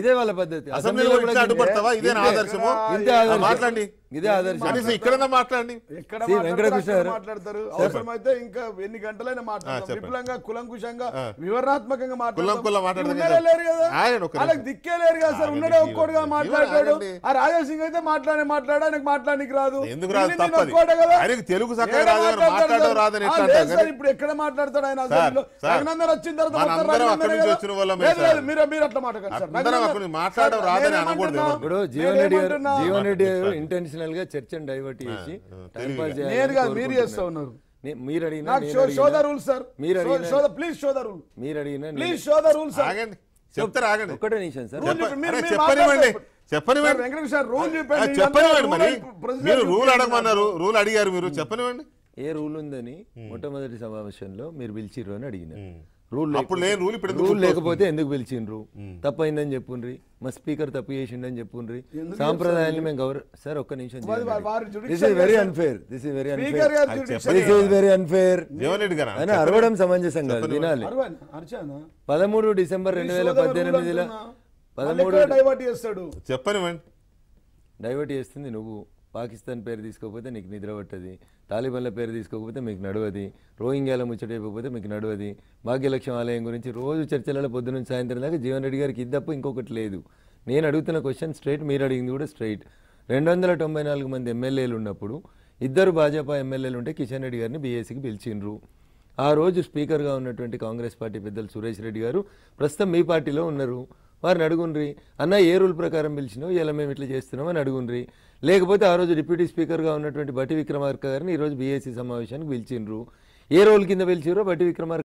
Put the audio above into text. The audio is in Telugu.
ఇదే వాళ్ళ పద్ధతి అసెంబ్లీలో అడ్డుపడతావా ఇదే ఆదర్శము ఇదే ఆదర్శం ఇక్కడ మాట్లాడండి ఇక్కడ మాట్లాడతారు అవసరమైతే ఇంకా ఎన్ని గంటలైనా మాట్లాడతారు విపులంగా కులంకుశంగా వివరణాత్మకంగా మాట్లాడలేరు కదా దిక్కే లేరు కదా సార్ ఉన్నాడే ఒక్కోటిగా మాట్లాడతాడు ఆ రాజా సింగ్ అయితే మాట్లాడి మాట్లాడా నాకు మాట్లాడడానికి రాదు ఎందుకు రాదు తెలుగు ఇప్పుడు ఎక్కడ మాట్లాడతాడు ఆయన జగనందర్ వచ్చిన తర్వాత మీరు మీరు అట్లా మాట్లాడారు జీవన్ రెడ్డి ఇంటెన్షన్ ఇంటెన్షనల్ గా చర్చను డైవర్ట్ చేసి మీరు చేస్తా ఉన్నారు మీరు అడిగినా రూల్ సార్ మీరు అడిగినా ప్లీజ్ షో ద రూల్ మీరు అడిగినా please show the rule sir ఆగండి చెప్తారు ఆగండి ఒకటే నిమిషం సార్ చెప్పనివ్వండి చెప్పనివ్వండి వెంకటేష్ సార్ రూల్ చెప్పనివ్వండి మరి మీరు రూల్ అడగమన్నారు రూల్ అడిగారు మీరు చెప్పనివ్వండి ఏ రూల్ ఉందని మొట్టమొదటి సమావేశంలో మీరు పిలిచిర్రు అని అడిగినారు రూల్ అప్పుడు రూల్ లేకపోతే ఎందుకు పిలిచిండ్రు తప్పైందని చెప్పుండ్రీ మా స్పీకర్ తప్పు చేసిండని చెప్పుండ్రి సాంప్రదాయాన్ని మేము గౌరవ సార్ ఒక్క నిమిషం this is very unfair this is very unfair this is very unfair అని అరవడం సమంజసం కాదు వినాలి పదమూడు డిసెంబర్ రెండు వేల పద్దెనిమిదిలో పదమూడు డైవర్ట్ చేస్తాడు చెప్పని డైవర్ట్ చేస్తుంది నువ్వు పాకిస్తాన్ పేరు తీసుకోకపోతే నీకు నిద్ర పట్టది తాలిబాన్ల పేరు తీసుకోకపోతే మీకు నడవది రోహింగ్యాల ముచ్చట అయిపోతే మీకు నడవది భాగ్యలక్ష్యం ఆలయం గురించి రోజు చర్చలలో పొద్దున సాయంత్రం దాకా జీవన్ రెడ్డి గారికి ఇది తప్ప ఇంకొకటి లేదు నేను అడుగుతున్న క్వశ్చన్ స్ట్రైట్ మీరు అడిగింది కూడా స్ట్రైట్ రెండు వందల తొంభై నాలుగు మంది ఎమ్మెల్యేలు ఉన్నప్పుడు ఇద్దరు భాజపా ఎమ్మెల్యేలు ఉంటే కిషన్ రెడ్డి గారిని బీఏసీకి పిలిచిండ్రు ఆ రోజు స్పీకర్గా ఉన్నటువంటి కాంగ్రెస్ పార్టీ పెద్దలు సురేష్ రెడ్డి గారు ప్రస్తుతం మీ పార్టీలో ఉన్నారు వారిని అడుగుండ్రి అన్న ఏ రూల్ ప్రకారం పిలిచినావు ఇలా మేము ఇట్లా అని అడుగుండ్రి లేకపోతే ఆ రోజు డిప్యూటీ స్పీకర్గా ఉన్నటువంటి బట్టి విక్రమార్క గారిని ఈరోజు బీఏసీ సమావేశానికి పిలిచిండ్రు ఏ రోల్ కింద పిలిచిరో బట్టి విక్రమార్క